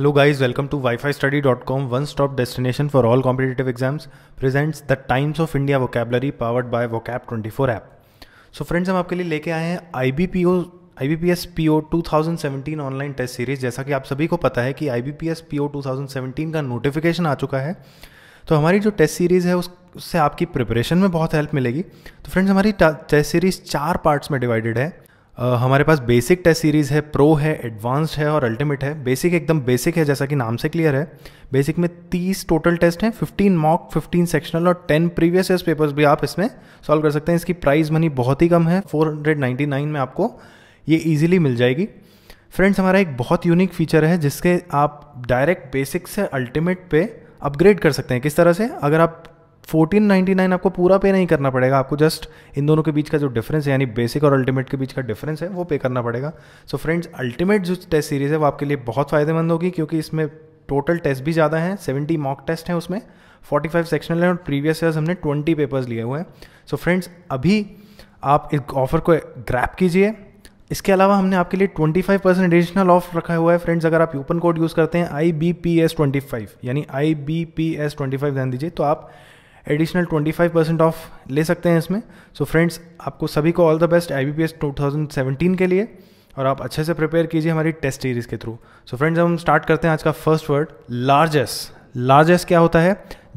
Hello guys welcome to wifi study dot com one stop destination for all competitive exams presents the Times of India vocabulary powered by vocab twenty four app so friends हम आपके लिए लेके आए हैं I B P O I B P S P O two thousand seventeen online test series जैसा कि आप सभी को पता है कि I B P S P O two thousand seventeen का नोटिफिकेशन आ चुका है तो हमारी जो टेस्ट सीरीज़ है उससे आपकी प्रिपरेशन में बहुत हेल्प मिलेगी तो फ्रेंड्स हमारी टेस्ट सीरीज चार पार्ट्स में डिवाइडेड है हमारे पास बेसिक टेस्ट सीरीज़ है प्रो है एडवांस्ड है और अल्टीमेट है बेसिक एकदम बेसिक है जैसा कि नाम से क्लियर है बेसिक में 30 टोटल टेस्ट हैं 15 मॉक 15 सेक्शनल और 10 प्रीवियस ईयर पेपर्स भी आप इसमें सॉल्व कर सकते हैं इसकी प्राइस मनी बहुत ही कम है 499 में आपको ये ईजिली मिल जाएगी फ्रेंड्स हमारा एक बहुत यूनिक फीचर है जिसके आप डायरेक्ट बेसिक से अल्टीमेट पे अपग्रेड कर सकते हैं किस तरह से अगर आप फोर्टीन नाइन्टी नाइन आपको पूरा पे नहीं करना पड़ेगा आपको जस्ट इन दोनों के बीच का जो डिफरेंस है यानी बेसिक और अल्टीमेट के बीच का डिफरेंस है वो पे करना पड़ेगा सो फ्रेंड्स अल्टीमेट जो टेस्ट सीरीज़ है वो आपके लिए बहुत फ़ायदेमंद होगी क्योंकि इसमें टोटल टेस्ट भी ज़्यादा हैं सेवेंटी मॉक टेस्ट हैं उसमें फोर्टी फाइव सेक्शनल हैं और प्रीवियस ईयर हमने ट्वेंटी पेपर्स लिए हुए हैं सो फ्रेंड्स अभी आप इस ऑफर को ग्रैप कीजिए इसके अलावा हमने आपके लिए 25 परसेंट एडिशनल ऑफ रखा हुआ है फ्रेंड्स अगर आप यूपन कोड यूज़ करते हैं I B P S twenty five यानी I B P S twenty five ध्यान दीजिए तो आप एडिशनल 25 परसेंट ऑफ ले सकते हैं इसमें सो so फ्रेंड्स आपको सभी को all the best I B P S two thousand seventeen के लिए और आप अच्छे से प्रिपेयर कीजिए हमारी टेस्ट सीरीज़ के थ्रू सो फ्रेंड्स हम स्टार्ट करते हैं आज का फर्स्ट वर्ड लार्जेस्ट लार्जेस्ट क्या होता है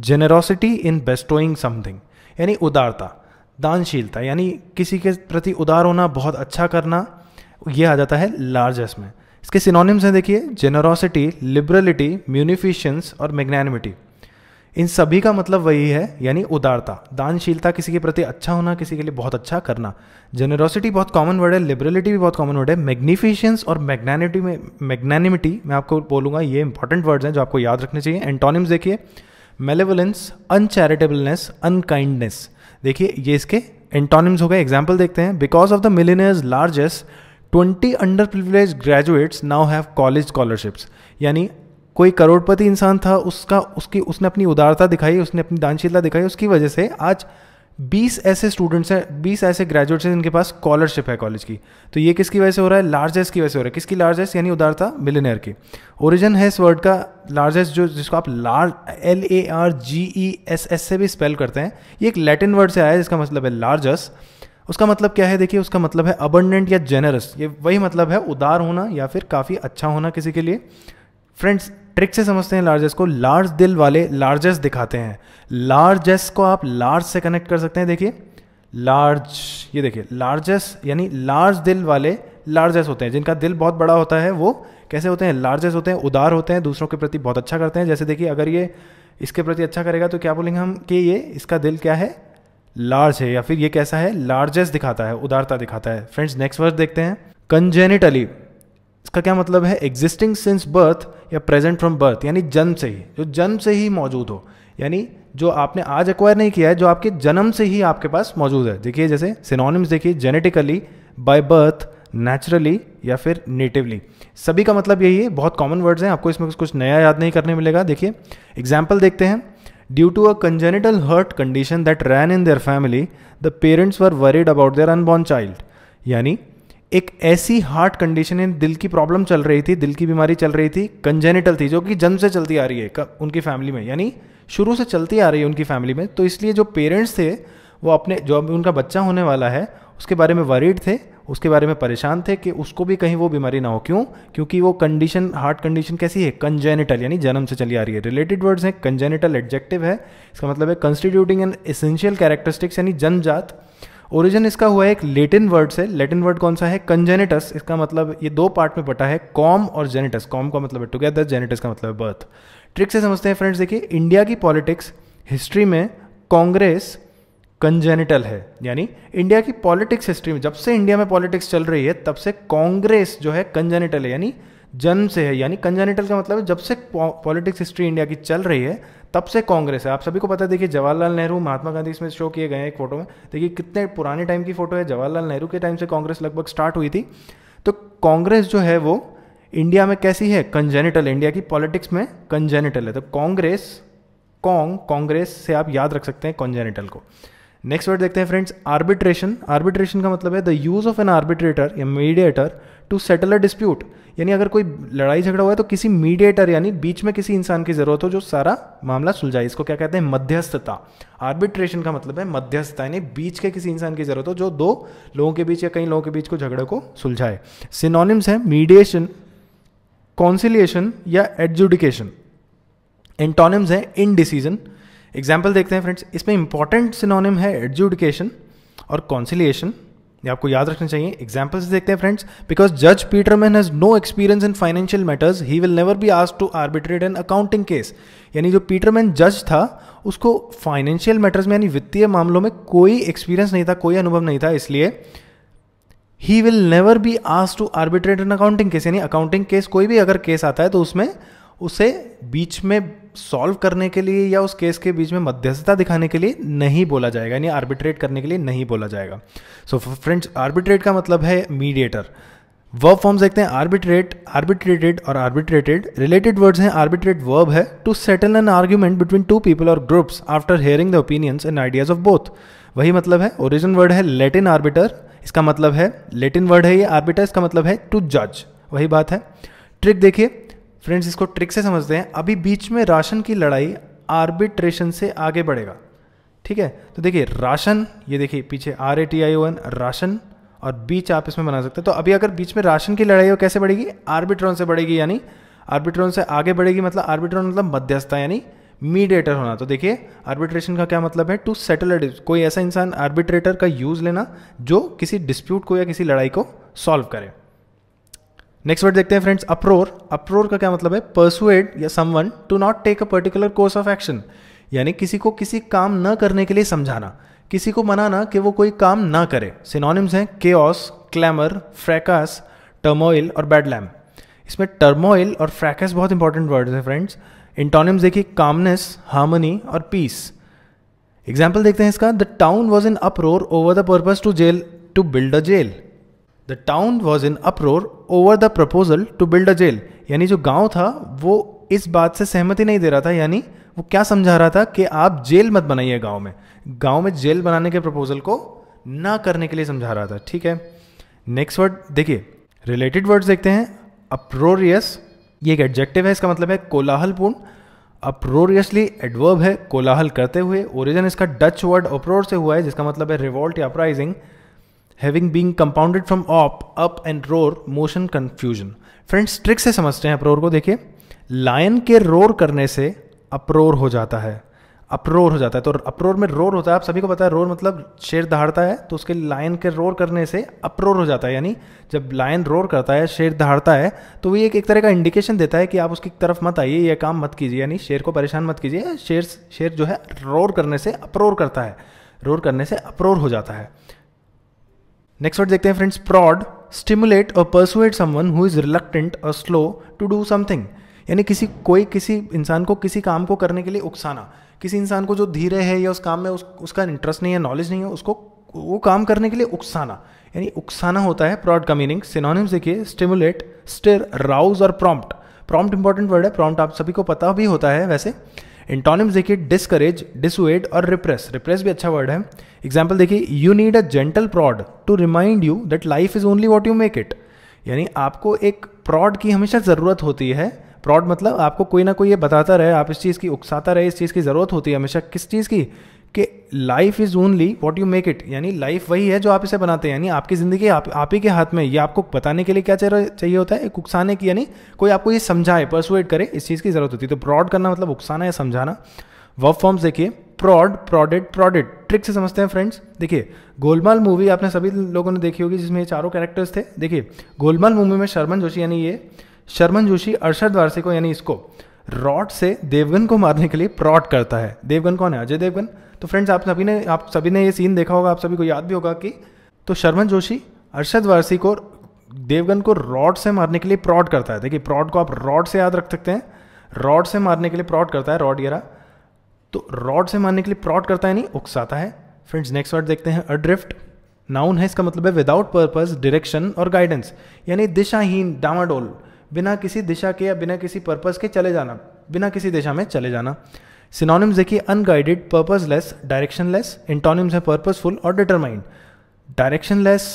जेनेरोसिटी इन बेस्टोइंग समथिंग यानी उदारता दानशीलता यानी किसी के प्रति उदार होना बहुत अच्छा करना ये आ जाता है लार्जेस्ट में इसके सिनोनिम्स हैं देखिए जेनरोसिटी लिबरलिटी म्यूनिफिशंस और मैग्नैनिमिटी इन सभी का मतलब वही है यानी उदारता दानशीलता किसी के प्रति अच्छा होना किसी के लिए बहुत अच्छा करना जेनरोसिटी बहुत कॉमन वर्ड है लिबरलिटी भी बहुत कॉमन वर्ड है मैग्निफिशियंस और मैग्नानिटी में मैग्नानिमिटी मैं आपको बोलूंगा ये इंपॉर्टेंट वर्ड्स हैं जो आपको याद रखने चाहिए एंटोनिम्स देखिए मेलेवलेंस अनचैरिटेबलनेस अनकाइंडनेस देखिए ये इसके एंटोनिम्स हो गए एग्जाम्पल देखते हैं because of the millionaires largest twenty under privileged graduates now have college scholarships यानी कोई करोड़पति इंसान था उसका उसकी उसने अपनी उदारता दिखाई उसने अपनी दानशीलता दिखाई उसकी वजह से आज 20 ऐसे स्टूडेंट्स हैं 20 ऐसे ग्रेजुएट्स हैं जिनके पास स्कॉलरशिप है कॉलेज की तो ये किसकी वजह से हो रहा है लार्जेस्ट की वजह से हो रहा है किसकी लार्जेस्ट यानी उदारता मिलेनियर की ओरिजिन है इस वर्ड का लार्जेस्ट जो जिसको आप large L A R G E S S से भी स्पेल करते हैं ये एक लैटिन वर्ड से आया है जिसका मतलब है लार्जेस्ट उसका मतलब क्या है देखिए उसका मतलब है अबंडेंट या जेनरस ये वही मतलब है उदार होना या फिर काफ़ी अच्छा होना किसी के लिए फ्रेंड्स ट्रिक से समझते हैं लार्जेस्ट को लार्ज दिल वाले लार्जेस्ट दिखाते हैं लार्जेस्ट को आप लार्ज से कनेक्ट कर सकते हैं देखिए लार्ज ये देखिए लार्जेस्ट यानी लार्ज दिल वाले लार्जेस्ट होते हैं जिनका दिल बहुत बड़ा होता है वो कैसे होते हैं लार्जेस्ट होते हैं उदार होते हैं दूसरों के प्रति बहुत अच्छा करते हैं जैसे देखिए अगर ये इसके प्रति अच्छा करेगा तो क्या बोलेंगे हम कि ये इसका दिल क्या है लार्ज है या फिर ये कैसा है लार्जेस्ट दिखाता है उदारता दिखाता है फ्रेंड्स नेक्स्ट वर्ड देखते हैं कंजेनिटली इसका क्या मतलब है एग्जिस्टिंग सिंस बर्थ या प्रेजेंट फ्रॉम बर्थ यानी जन्म से ही जो जन्म से ही मौजूद हो यानी जो आपने आज एक्वायर नहीं किया है जो आपके जन्म से ही आपके पास मौजूद है देखिए जैसे सिनोनिम्स देखिए जेनेटिकली बाय बर्थ नेचुरली या फिर नेटिवली सभी का मतलब यही है बहुत कॉमन वर्ड्स हैं आपको इसमें कुछ नया याद नहीं करने मिलेगा देखिए एग्जाम्पल देखते हैं due to a congenital heart condition that ran in their family the parents were worried about their unborn child यानी एक ऐसी हार्ट कंडीशन है दिल की प्रॉब्लम चल रही थी दिल की बीमारी चल रही थी कंजेनिटल थी जो कि जन्म से चलती आ रही है उनकी फैमिली में यानी शुरू से चलती आ रही है उनकी फैमिली में तो इसलिए जो पेरेंट्स थे वो अपने जो अभी उनका बच्चा होने वाला है उसके बारे में वरीड थे उसके बारे में परेशान थे कि उसको भी कहीं वो बीमारी ना हो क्यों क्योंकि वो कंडीशन हार्ट कंडीशन कैसी है कंजेनिटल यानी जन्म से चली आ रही है रिलेटेड वर्ड्स हैं कंजेनिटल एडजेक्टिव है इसका मतलब है कंस्टिट्यूटिंग एंड एसेंशियल कैरेक्टरिस्टिक्स यानी जनजात ओरिजिन इसका हुआ है एक लेटिन वर्ड से लेटिन वर्ड कौन सा है कंजेनेटस इसका मतलब ये दो पार्ट में बटा है कॉम और जेनेटस कॉम का मतलब है टुगेदर जेनेटस का मतलब है बर्थ ट्रिक से समझते हैं फ्रेंड्स देखिए इंडिया की पॉलिटिक्स हिस्ट्री में कांग्रेस कंजेनिटल है यानी इंडिया की पॉलिटिक्स हिस्ट्री में जब से इंडिया में पॉलिटिक्स चल रही है तब से कांग्रेस जो है कंजेनिटल है यानी जन्म से है यानी कंजेनिटल का मतलब है जब से पॉलिटिक्स हिस्ट्री इंडिया की चल रही है तब से कांग्रेस है आप सभी को पता है देखिए जवाहरलाल नेहरू महात्मा गांधी इसमें शो किए गए हैं एक फोटो में देखिए कितने पुराने टाइम की फोटो है जवाहरलाल नेहरू के टाइम से कांग्रेस लगभग स्टार्ट हुई थी तो कांग्रेस जो है वो इंडिया में कैसी है कंजेनिटल इंडिया की पॉलिटिक्स में कंजेनिटल है तो कांग्रेस कॉन्ग कांग्रेस से आप याद रख सकते हैं कंजेनिटल को नेक्स्ट वर्ड देखते हैं फ्रेंड्स आर्बिट्रेशन आर्बिट्रेशन का मतलब है the use of an arbitrator या mediator to settle a dispute यानी अगर कोई लड़ाई झगड़ा हुआ है तो किसी मीडिएटर यानी बीच में किसी इंसान की ज़रूरत हो जो सारा मामला सुलझाए इसको क्या कहते हैं मध्यस्थता आर्बिट्रेशन का मतलब है मध्यस्थता यानी बीच के किसी इंसान की ज़रूरत हो जो दो लोगों के बीच या कई लोगों के बीच को झगड़े को सुलझाए सिनोनिम्स हैं मीडिएशन कॉन्सिलिएशन या एडजुडिकेशन एंटोनिम्स हैं डिसीजन एग्जाम्पल देखते हैं फ्रेंड्स इसमें इंपॉर्टेंट सिनोनिम है एडजुडिकेशन और कॉन्सिलिएशन ये आपको याद रखना चाहिए एग्जाम्पल्स देखते हैं फ्रेंड्स बिकॉज जज Peterman has no experience in financial matters he will never be asked to arbitrate an accounting case यानी जो पीटरमैन जज था उसको फाइनेंशियल मैटर्स में यानी वित्तीय मामलों में कोई एक्सपीरियंस नहीं था कोई अनुभव नहीं था इसलिए ही will never be asked to arbitrate an accounting case यानी अकाउंटिंग केस कोई भी अगर केस आता है तो उसमें उसे बीच में सॉल्व करने के लिए या उस केस के बीच में मध्यस्थता दिखाने के लिए नहीं बोला जाएगा यानी आर्बिट्रेट करने के लिए नहीं बोला जाएगा सो फ्रेंड्स आर्बिट्रेट का मतलब है मीडिएटर वर्ब फॉर्म्स देखते हैं आर्बिट्रेट आर्बिट्रेटेड और आर्बिट्रेटेड रिलेटेड वर्ड्स हैं आर्बिट्रेट वर्ब है to settle an argument between two people और groups after hearing the opinions and ideas of both वही मतलब है ओरिजिन वर्ड है लेटिन आर्बिटर इसका मतलब है लेटिन वर्ड है ये आर्बिटर इसका मतलब है टू जज वही बात है ट्रिक देखिए फ्रेंड्स इसको ट्रिक से समझते हैं अभी बीच में राशन की लड़ाई आर्बिट्रेशन से आगे बढ़ेगा ठीक है तो देखिए राशन ये देखिए पीछे R A T I O N ration और बीच आप इसमें बना सकते हैं तो अभी अगर बीच में राशन की लड़ाई हो कैसे बढ़ेगी आर्बिट्रॉन से बढ़ेगी यानी आर्बिट्रॉन से आगे बढ़ेगी मतलब आर्बिट्रॉन मतलब मध्यस्थता यानी मीडिएटर होना तो देखिए आर्बिट्रेशन का क्या मतलब है टू सेटल कोई ऐसा इंसान आर्बिट्रेटर का यूज़ लेना जो किसी डिस्प्यूट को या किसी लड़ाई को सॉल्व करे नेक्स्ट वर्ड देखते हैं फ्रेंड्स अप्रोर अप्रोर का क्या मतलब है परसुएड या someone to not take a particular course of action यानी किसी को किसी काम न करने के लिए समझाना किसी को मनाना कि वो कोई काम ना करे सिनोनिम्स हैं के क्लैमर फ्रैकास टर्मोइल और बैडलैम इसमें टर्मोइल और फ्रैकास बहुत इंपॉर्टेंट वर्ड्स हैं फ्रेंड्स इंटोनिम्स देखिए कामनेस हार्मनी और पीस एग्जाम्पल देखते हैं इसका the town was in uproar over the purpose to jail to build a jail the town was in uproar over the proposal to build a jail यानी जो गांव था वो इस बात से सहमति नहीं दे रहा था यानी वो क्या समझा रहा था कि आप जेल मत बनाइए गांव में गांव में जेल बनाने के प्रपोजल को ना करने के लिए समझा रहा था ठीक है नेक्स्ट वर्ड देखिए रिलेटेड वर्ड्स देखते हैं अप्रोरियस ये एक एडजेक्टिव है इसका मतलब है कोलाहलपूर्ण अप्रोरियसली एडवर्ब है कोलाहल करते हुए ओरिजिन इसका डच वर्ड अप्रोर से हुआ है जिसका मतलब है रिवॉल्ट या uprising having being compounded from ऑप up and roar motion confusion friends trick से समझते हैं अप्रोर को देखिए लायन के रोर करने से अप्रोर हो जाता है अप्रोर हो जाता है तो अप्रोर में रोर होता है आप सभी को पता है रोर मतलब शेर दहाड़ता है तो उसके लायन के रोर करने से अप्रोर हो जाता है यानी जब लायन रोर करता है शेर दहाड़ता है तो वो एक एक तरह का इंडिकेशन देता है कि आप उसकी तरफ मत आइए यह काम मत कीजिए यानी शेर को परेशान मत कीजिए शेर शेर जो है रोर करने से अप्रोर करता है रोर करने से अप्रोर हो जाता है नेक्स्ट वर्ड देखते हैं फ्रेंड्स प्रॉड स्टिमुलेट और persuade someone who is reluctant और स्लो टू डू समथिंग यानी किसी कोई किसी इंसान को किसी काम को करने के लिए उकसाना किसी इंसान को जो धीरे है या उस काम में उस, उसका इंटरेस्ट नहीं है नॉलेज नहीं है उसको वो काम करने के लिए उकसाना यानी उकसाना होता है प्रॉड का मीनिंग सिनोनिम्स देखिए स्टिमुलेट स्टिर राउज और प्रॉम्प्ट प्रॉम्प्ट इंपॉर्टेंट वर्ड है प्रॉम्प्ट आप सभी को पता भी होता है वैसे इंटोनिम्स देखिए डिस्करेज डिसुएड और रिप्रेस रिप्रेस भी अच्छा वर्ड है एग्जाम्पल देखिए you need a gentle prod to remind you that life is only what you make it यानी आपको एक प्रॉड की हमेशा ज़रूरत होती है प्रॉड मतलब आपको कोई ना कोई ये बताता रहे आप इस चीज़ की उकसाता रहे इस चीज़ की ज़रूरत होती है हमेशा किस चीज़ की कि life is only what you make it यानी लाइफ वही है जो आप इसे बनाते हैं यानी आपकी ज़िंदगी आप आप ही के हाथ में ये आपको बताने के लिए क्या चाहिए होता है एक उकसाने की यानी कोई आपको ये समझाए परसुएट करे इस चीज़ की ज़रूरत होती है तो प्रॉड करना मतलब उकसाना या समझाना वर्क फॉर्म्स देखिए प्रॉड प्रॉडेड प्रॉडेड ट्रिक से समझते हैं फ्रेंड्स देखिए गोलमाल मूवी आपने सभी लोगों ने देखी होगी जिसमें ये चारों कैरेक्टर्स थे देखिए गोलमाल मूवी में शर्मन जोशी यानी ये शर्मन जोशी अर्षद वारसी को यानी इसको रॉड से देवगन को मारने के लिए प्रॉड करता है देवगन कौन है अजय देवगन तो फ्रेंड्स आप सभी ने आप सभी ने ये सीन देखा होगा आप सभी को याद भी होगा कि तो शर्मन जोशी अरशद वारसी को देवगन को रॉड से मारने के लिए प्रॉड करता है देखिए प्रॉड को आप रॉड से याद रख सकते हैं रॉड से मारने के लिए प्रॉड करता है रॉड गेरा तो रॉड से मारने के लिए प्रॉड करता है नहीं उकसाता है फ्रेंड्स नेक्स्ट वर्ड देखते हैं अड्रिफ्ट नाउन है इसका मतलब है विदाउट पर्पज डायरेक्शन और गाइडेंस यानी दिशाहीन डामाडोल बिना किसी दिशा के या बिना किसी पर्पज के चले जाना बिना किसी दिशा में चले जाना सिनोनिम्स देखिए अनगाइडेड पर्पजलेस डायरेक्शनलेस इंटोनिम्स है पर्पजफुल और डिटरमाइंड डायरेक्शनलेस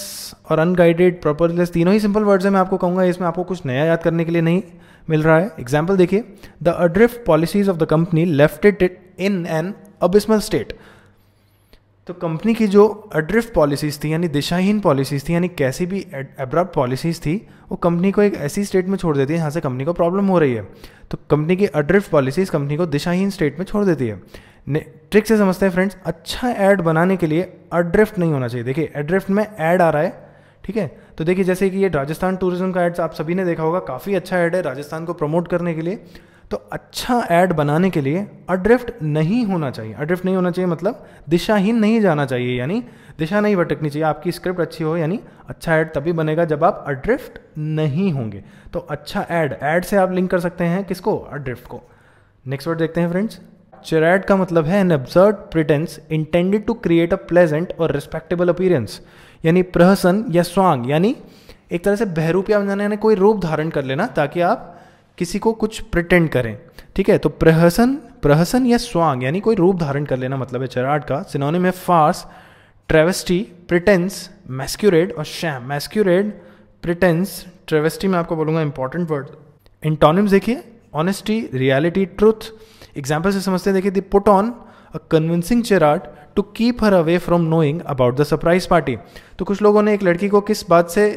और अनगाइडेड पर्पजलेस तीनों ही सिंपल वर्ड्स हैं मैं आपको कहूंगा इसमें आपको कुछ नया याद करने के लिए नहीं मिल रहा है एग्जाम्पल देखिए the adrift policies of the company left it in an abysmal state तो कंपनी की जो अड्रिफ्ट पॉलिसीज़ थी यानी दिशाहीन पॉलिसीज़ थी यानी कैसी भी एब्रॉड पॉलिसीज़ थी वो कंपनी को एक ऐसी स्टेट में छोड़ देती है जहाँ से कंपनी को प्रॉब्लम हो रही है तो कंपनी की अड्रिफ्ट पॉलिसीज़ कंपनी को दिशाहीन स्टेट में छोड़ देती है ट्रिक से समझते हैं फ्रेंड्स अच्छा ऐड बनाने के लिए अड्रिफ्ट नहीं होना चाहिए देखिए एड्रिफ्ट में ऐड आ रहा है ठीक है तो देखिए जैसे कि ये राजस्थान टूरिज्म का एड्स आप सभी ने देखा होगा काफ़ी अच्छा ऐड है राजस्थान को प्रमोट करने के लिए तो अच्छा ऐड बनाने के लिए अड्रिफ्ट नहीं होना चाहिए अड्रिफ्ट नहीं होना चाहिए मतलब दिशाहीन नहीं जाना चाहिए यानी दिशा नहीं भटकनी चाहिए आपकी स्क्रिप्ट अच्छी हो यानी अच्छा ऐड तभी बनेगा जब आप अड्रिफ्ट नहीं होंगे तो अच्छा ऐड ऐड से आप लिंक कर सकते हैं किसको अड्रिफ्ट को नेक्स्ट वर्ड देखते हैं फ्रेंड्स चिरैड का मतलब है an absurd pretence intended to create a pleasant और रिस्पेक्टेबल अपीरेंस यानी प्रहसन या स्वांग यानी एक तरह से बहरूपिया बन जाना यानी कोई रूप धारण कर लेना ताकि आप किसी को कुछ प्रिटेंड करें ठीक है तो प्रहसन प्रहसन या स्वांग यानी कोई रूप धारण कर लेना मतलब है चराट का सिनोनिम है फार्स ट्रेवेस्टी प्रिटेंस मैस्क्यूरेड और शैम मैस्क्यूरेड प्रिटेंस ट्रेवेस्टी में आपको बोलूंगा इंपॉर्टेंट वर्ड इंटोनिम्स देखिए ऑनेस्टी रियलिटी ट्रूथ एग्जाम्पल से समझते हैं देखिए the put on a convincing charade to keep her away from knowing about the surprise party तो कुछ लोगों ने एक लड़की को किस बात से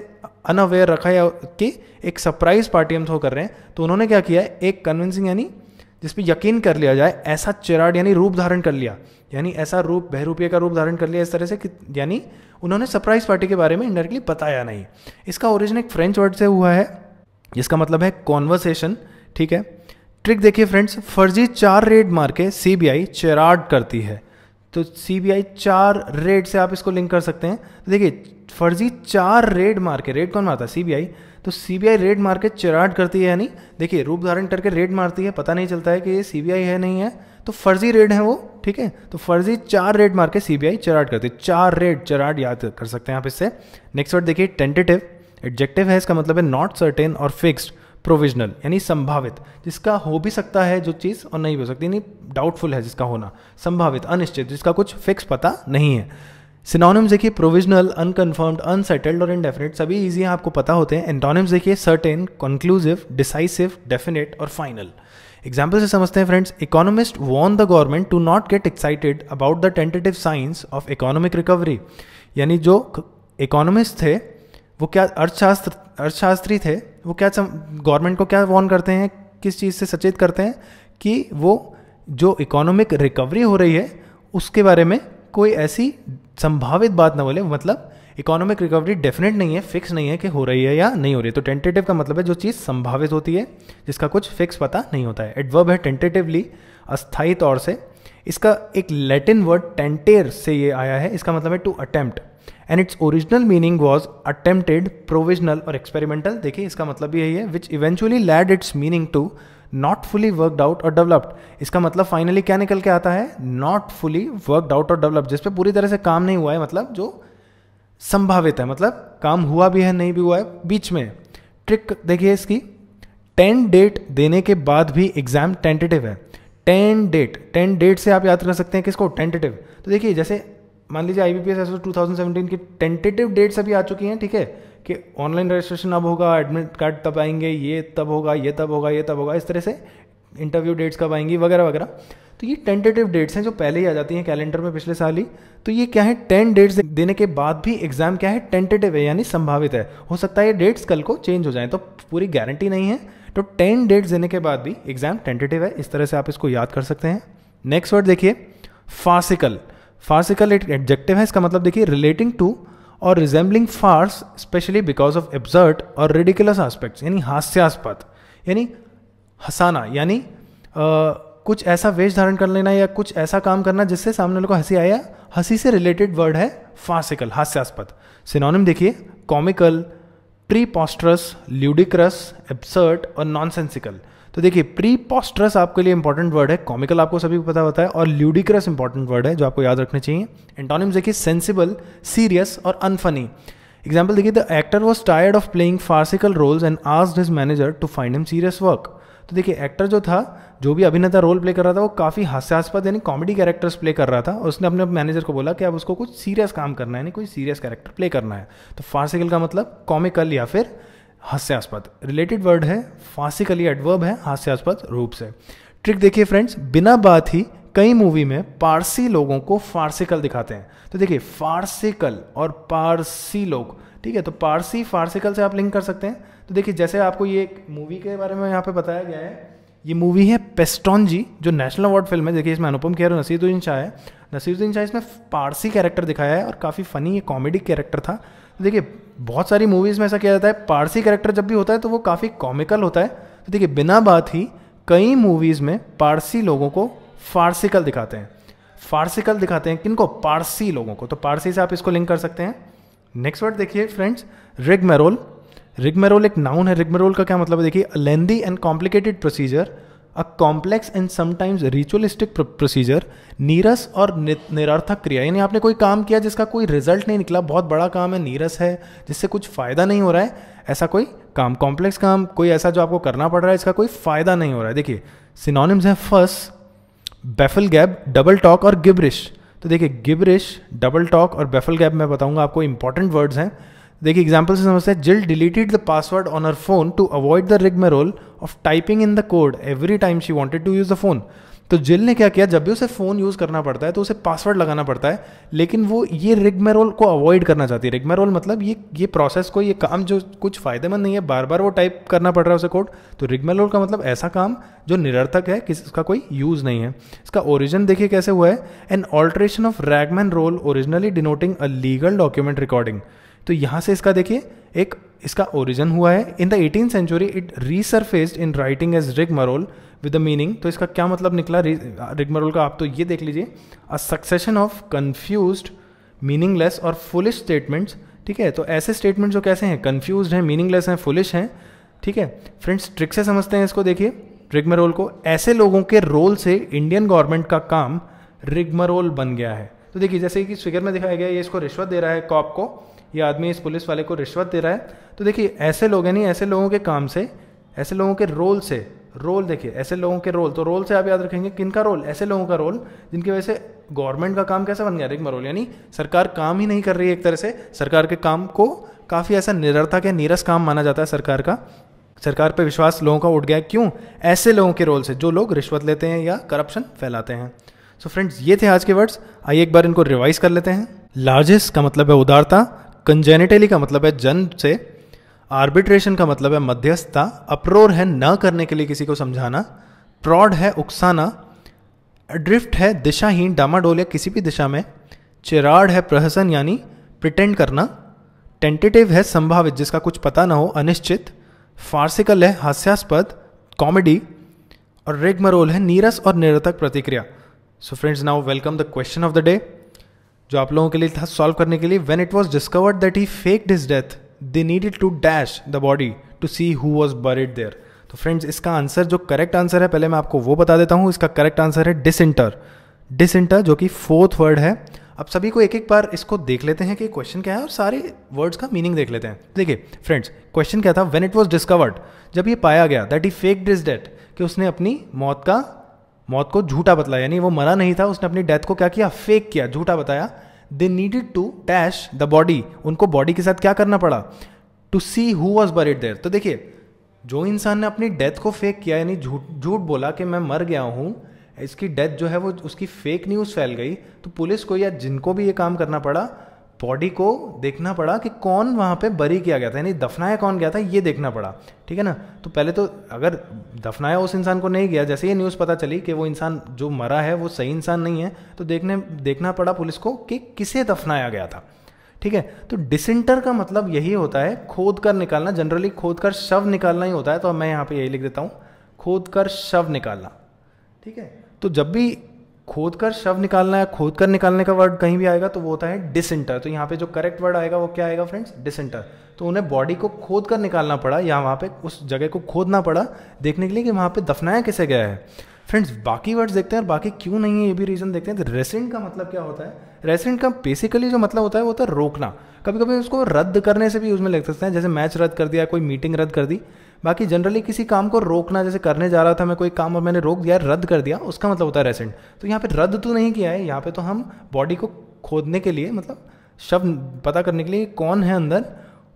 अनअवेयर रखा या कि एक सरप्राइज पार्टी हम थ्रो तो कर रहे हैं तो उन्होंने क्या किया एक कन्विंसिंग यानी जिस पर यकीन कर लिया जाए ऐसा चिराड यानी रूप धारण कर लिया यानी ऐसा रूप बहरूपिया का रूप धारण कर लिया इस तरह से कि यानी उन्होंने सरप्राइज पार्टी के बारे में इंडायरेक्टली बताया नहीं इसका ओरिजिन एक फ्रेंच वर्ड से हुआ है जिसका मतलब है कॉन्वर्सेशन ठीक है ट्रिक देखिए फ्रेंड्स फर्जी चार रेड मार के सी चेराड करती है तो सी चार रेड से आप इसको लिंक कर सकते हैं तो देखिए फर्जी चार रेड मार के रेड कौन मारता है सीबीआई तो सीबीआई रेड मार के चिराट करती है यानी देखिए रूप धारण करके रेड मारती है पता नहीं चलता है कि ये सीबीआई है नहीं है तो फर्जी रेड है वो ठीक है तो फर्जी चार रेड मार के सीबीआई चिराट करती है चार रेड चिराट याद कर सकते हैं आप इससे नेक्स्ट वर्ड देखिए टेंटेटिव एडजेक्टिव है इसका मतलब है नॉट सर्टेन और फिक्स्ड प्रोविजनल यानी संभावित जिसका हो भी सकता है जो चीज़ और नहीं भी हो सकती यानी डाउटफुल है जिसका होना संभावित अनिश्चित जिसका कुछ फिक्स पता नहीं है सिनोनिम्स देखिए प्रोविजनल अनकन्फर्म्ड अनसेटल्ड और इनडेफिनेट सभी इजी आपको पता होते हैं एंटोनिम्स देखिए सर्टेन कंक्लूसिव डिसाइसिव डेफिनेट और फाइनल एग्जाम्पल से समझते हैं फ्रेंड्स इकोनॉमिस्ट वॉन the government to not get excited about the tentative signs of economic recovery यानी जो इकोनॉमिस्ट थे वो क्या अर्थशास्त्र अर्थशास्त्री थे वो क्या गवर्नमेंट को क्या वॉर्न करते हैं किस चीज़ से सचेत करते हैं कि वो जो इकोनॉमिक रिकवरी हो रही है उसके बारे में कोई ऐसी संभावित बात ना बोले मतलब इकोनॉमिक रिकवरी डेफिनेट नहीं है फिक्स नहीं है कि हो रही है या नहीं हो रही है तो टेंटेटिव का मतलब है जो चीज़ संभावित होती है जिसका कुछ फिक्स पता नहीं होता है एडवर्ब है टेंटेटिवली अस्थायी तौर से इसका एक लैटिन वर्ड टेंटेर से ये आया है इसका मतलब है to attempt and its original meaning was attempted provisional और एक्सपेरिमेंटल देखिए इसका मतलब भी यही है which eventually led its meaning to not fully worked out और डेवलप्ड इसका मतलब फाइनली क्या निकल के आता है नॉट फुली वर्कड आउट और डेवलप्ड जिसपे पूरी तरह से काम नहीं हुआ है मतलब जो संभावित है मतलब काम हुआ भी है नहीं भी हुआ है बीच में ट्रिक देखिए इसकी टेन डेट देने के बाद भी एग्जाम टेंटेटिव है टेन डेट टेन डेट से आप याद कर सकते हैं किसको टेंटेटिव तो देखिए जैसे मान लीजिए I B P S two thousand seventeen की टेंटेटिव डेट्स अभी आ चुकी हैं ठीक है कि ऑनलाइन रजिस्ट्रेशन अब होगा एडमिट कार्ड तब आएंगे ये तब होगा ये तब होगा ये तब होगा इस तरह से इंटरव्यू डेट्स कब आएंगी वगैरह वगैरह तो ये टेंटेटिव डेट्स हैं जो पहले ही आ जाती हैं कैलेंडर में पिछले साल ही तो ये क्या है टेन डेट्स देने के बाद भी एग्जाम क्या है टेंटेटिव है यानी संभावित है हो सकता है ये डेट्स कल को चेंज हो जाए तो पूरी गारंटी नहीं है तो टेन डेट्स देने के बाद भी एग्जाम टेंटेटिव है इस तरह से आप इसको याद कर सकते हैं नेक्स्ट वर्ड देखिए फासिकल फासिकल एक एडजेक्टिव है इसका मतलब देखिए रिलेटिंग टू और resembling farce especially because of absurd और रेडिकुलस आस्पेक्ट्स यानी हास्यास्पद यानी हंसाना यानी कुछ ऐसा वेश धारण कर लेना या कुछ ऐसा काम करना जिससे सामने लोग को हंसी आया हंसी से रिलेटेड वर्ड है फासिकल हास्यास्पद सिनोनिम देखिए comical preposterous ludicrous absurd और नॉनसेंसिकल तो देखिए पॉस्ट्रस आपके लिए इंपॉर्टेंट वर्ड है कॉमिकल आपको सभी को पता होता है और ल्यूडिक्रस इंपॉर्टेंट वर्ड है जो आपको याद रखने चाहिए एंटोनिम्स देखिए सेंसिबल सीरियस और अनफनी एग्जाम्पल देखिए the actor was tired of playing farcical roles and asked his manager to find him serious work तो देखिए एक्टर जो था जो भी अभिनेता रोल प्ले कर रहा था वो काफ़ी हास्यास्पद यानी कॉमेडी कैरेक्टर्स प्ले कर रहा था और उसने अपने मैनेजर को बोला कि अब उसको कुछ सीरियस काम करना है यानी कोई सीरियस कैरेक्टर प्ले करना है तो फार्सिकल का मतलब कॉमिकल या फिर हास्यास्पद रिलेटेड वर्ड है फांसी एडवर्ब है हास्यास्पद रूप से ट्रिक देखिए फ्रेंड्स बिना बात ही कई मूवी में पारसी लोगों को फारसिकल दिखाते हैं तो देखिए फारसिकल और पारसी लोग ठीक है तो पारसी फारसिकल से आप लिंक कर सकते हैं तो देखिए जैसे आपको ये एक मूवी के बारे में यहाँ पे बताया गया है ये मूवी है पेस्टॉन जी जो नेशनल अवार्ड फिल्म है देखिए इसमें अनुपम खेर और नसीरुद्दीन शाह है नसीरुद्दीन शाह इसमें पारसी कैरेक्टर दिखाया है और काफ़ी फनी ये कॉमेडी कैरेक्टर था देखिए बहुत सारी मूवीज़ में ऐसा किया जाता है पारसी करेक्टर जब भी होता है तो वो काफ़ी कॉमिकल होता है तो देखिए बिना बात ही कई मूवीज़ में पारसी लोगों को फारसिकल दिखाते हैं फारसिकल दिखाते हैं किनको पारसी लोगों को तो पारसी से आप इसको लिंक कर सकते हैं नेक्स्ट वर्ड देखिए फ्रेंड्स रिगमेरोल रिगमेरोल एक नाउन है रिगमेरोल का क्या मतलब है देखिए lengthy and complicated procedure a complex and sometimes ritualistic procedure नीरस और निरर्थक क्रिया यानी आपने कोई काम किया जिसका कोई रिजल्ट नहीं निकला बहुत बड़ा काम है नीरस है जिससे कुछ फ़ायदा नहीं हो रहा है ऐसा कोई काम कॉम्प्लेक्स काम कोई ऐसा जो आपको करना पड़ रहा है इसका कोई फ़ायदा नहीं हो रहा है देखिए सिनोनिम्स हैं फस बेफल गैब डबल टॉक और गिबरिश तो देखिए गिबरिश डबल टॉक और बेफल गैब मैं बताऊंगा आपको इंपॉर्टेंट वर्ड्स हैं देखिए एग्जाम्पल से समझते हैं Jill deleted the password on her phone to avoid the rigmarole of typing in the code every time she wanted to use the phone तो जिल ने क्या किया जब भी उसे फ़ोन यूज़ करना पड़ता है तो उसे पासवर्ड लगाना पड़ता है लेकिन वो ये रिगमेरोल को अवॉइड करना चाहती है रिगमेरोल मतलब ये ये प्रोसेस को ये काम जो कुछ फ़ायदेमंद नहीं है बार बार वो टाइप करना पड़ रहा है उसे कोड तो रिगमेरोल का मतलब ऐसा काम जो निरर्थक है किसी इसका कोई यूज़ नहीं है इसका ओरिजिन देखिए कैसे हुआ है an alteration of ragman roll originally denoting a legal document recording तो यहाँ से इसका देखिए एक इसका ओरिजिन हुआ है in the eighteen century it resurfaced in writing as rigmarole with the meaning तो इसका क्या मतलब निकला रिग मरोल का आप तो ये देख लीजिए a succession of confuse meaningless और फुलिश स्टेटमेंट्स ठीक है तो ऐसे स्टेटमेंट जो कैसे हैं कन्फ्यूज हैं मीनिंगलेस हैं फुलिश हैं ठीक है फ्रेंड्स ट्रिक से समझते हैं इसको देखिए रिगमरोल को ऐसे लोगों के रोल से इंडियन गवर्नमेंट का काम रिगमरोल बन गया है तो देखिए जैसे कि फिगर में दिखाया गया ये इसको रिश्वत दे रहा है कॉप को ये आदमी इस पुलिस वाले को रिश्वत दे रहा है तो देखिए ऐसे लोग हैं नहीं ऐसे लोगों के काम से ऐसे लोगों के रोल से रोल देखिए ऐसे लोगों के रोल तो रोल से आप याद रखेंगे किन का रोल ऐसे लोगों का रोल जिनकी वजह से गवर्नमेंट का काम कैसा बन गया रिग मरोल यानी सरकार काम ही नहीं कर रही है एक तरह से सरकार के काम को काफ़ी ऐसा निरर्थक या नीरस काम माना जाता है सरकार का सरकार पर विश्वास लोगों का उठ गया क्यों ऐसे लोगों के रोल से जो लोग रिश्वत लेते हैं या करप्शन फैलाते हैं सो so फ्रेंड्स ये थे आज के वर्ड्स आइए एक बार इनको रिवाइज कर लेते हैं लार्जेस्ट का मतलब है उदारता कंजेनिटली का मतलब है जन्म से आर्बिट्रेशन का मतलब है मध्यस्थता अप्रोर है न करने के लिए किसी को समझाना प्रॉड है उकसाना ड्रिफ्ट है दिशाहीन डामाडोल या किसी भी दिशा में चिराड है प्रहसन यानी प्रिटेंड करना टेंटेटिव है संभावित जिसका कुछ पता ना हो अनिश्चित फार्सिकल है हास्यास्पद कॉमेडी और रेगमरोल है नीरस और निरतक प्रतिक्रिया so friends now welcome the question of the day जो आप लोगों के लिए था सॉल्व करने के लिए when it was discovered that he fake his death they needed to dash the body to see who was buried there तो फ्रेंड्स इसका आंसर जो करेक्ट आंसर है पहले मैं आपको वो बता देता हूँ इसका करेक्ट आंसर है डिसइंटर डिसइंटर जो कि फोर्थ वर्ड है अब सभी को एक एक बार इसको देख लेते हैं कि क्वेश्चन क्या है और सारे वर्ड्स का मीनिंग देख लेते हैं देखिए फ्रेंड्स क्वेश्चन क्या था वेन इट वॉज डिस्कवर्ड जब ये पाया गया that he fake his death कि उसने अपनी मौत का मौत को झूठा बतलाया यानी वो मरा नहीं था उसने अपनी डेथ को क्या किया फेक किया झूठा बताया they needed to dash the body उनको बॉडी के साथ क्या करना पड़ा to see who was buried there तो देखिए जो इंसान ने अपनी डेथ को फेक किया यानी झूठ झूठ बोला कि मैं मर गया हूँ इसकी डेथ जो है वो उसकी फेक न्यूज़ फैल गई तो पुलिस को या जिनको भी ये काम करना पड़ा बॉडी को देखना पड़ा कि कौन वहाँ पे बरी किया गया था यानी दफनाया कौन गया था ये देखना पड़ा ठीक है ना तो पहले तो अगर दफनाया उस इंसान को नहीं गया जैसे ये न्यूज़ पता चली कि वो इंसान जो मरा है वो सही इंसान नहीं है तो देखने देखना पड़ा पुलिस को कि किसे दफनाया गया था ठीक है तो डिसेंटर का मतलब यही होता है खोद कर निकालना जनरली खोद कर शव निकालना ही होता है तो मैं यहाँ पर यही लिख देता हूँ खोद कर शव निकालना ठीक है तो जब भी खोद कर शव निकालना है खोद कर निकालने का वर्ड कहीं भी आएगा तो वो होता है डिसेंटर तो यहाँ पे जो करेक्ट वर्ड आएगा वो क्या आएगा फ्रेंड्स डिसेंटर तो उन्हें बॉडी को खोद कर निकालना पड़ा या वहाँ पे उस जगह को खोदना पड़ा देखने के लिए कि वहाँ पे दफनाया किसे गया है फ्रेंड्स बाकी वर्ड्स देखते हैं और बाकी क्यों नहीं है ये भी रीज़न देखते हैं तो रेसेंट का मतलब क्या होता है रेस्टोरेंट का बेसिकली जो मतलब होता है वो होता तो है रोकना कभी कभी उसको रद्द करने से भी उसमें लग सकते हैं जैसे मैच रद्द कर दिया कोई मीटिंग रद्द कर दी बाकी जनरली किसी काम को रोकना जैसे करने जा रहा था मैं कोई काम और मैंने रोक दिया रद्द कर दिया उसका मतलब होता है रेसेंट तो यहाँ पे रद्द तो नहीं किया है यहाँ पे तो हम बॉडी को खोदने के लिए मतलब शब्द पता करने के लिए कौन है अंदर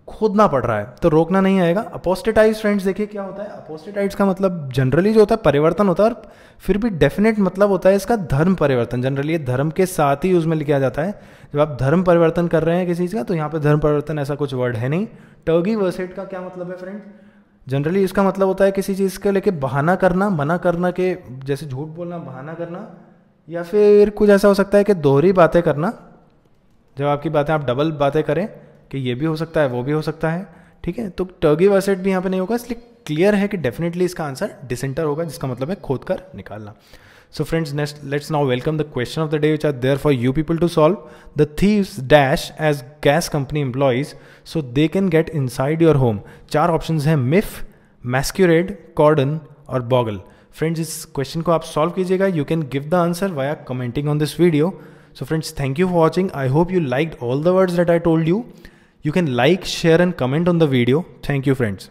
खोदना पड़ रहा है तो रोकना नहीं आएगा अपोस्टेटाइज फ्रेंड्स देखिए क्या होता है अपोस्टेटाइज का मतलब जनरली जो होता है परिवर्तन होता है और फिर भी डेफिनेट मतलब होता है इसका धर्म परिवर्तन जनरली धर्म के साथ ही उसमें लिखा जाता है जब आप धर्म परिवर्तन कर रहे हैं किसी चीज़ का तो यहाँ पर धर्म परिवर्तन ऐसा कुछ वर्ड है नहीं टर्गी वर्सेट का क्या मतलब है फ्रेंड जनरली इसका मतलब होता है किसी चीज़ को लेके बहाना करना मना करना के जैसे झूठ बोलना बहाना करना या फिर कुछ ऐसा हो सकता है कि दोहरी बातें करना जब आपकी बातें आप डबल बातें करें कि ये भी हो सकता है वो भी हो सकता है ठीक है तो टर्गिव असेट भी यहाँ पे नहीं होगा इसलिए क्लियर है कि डेफिनेटली इसका आंसर डिसेंटर होगा जिसका मतलब है खोद कर निकालना so friends next let's now welcome the question of the day which are there for you people to solve the thieves dash as gas company employees so they can get inside your home चार option है miff मैस्क्यूरेड कॉर्डन और Bogle friends इस question को आप solve कीजिएगा you can give the answer via commenting on this video so friends thank you for watching I hope you like all the words that I told you You can like, share and comment on the video. Thank you friends.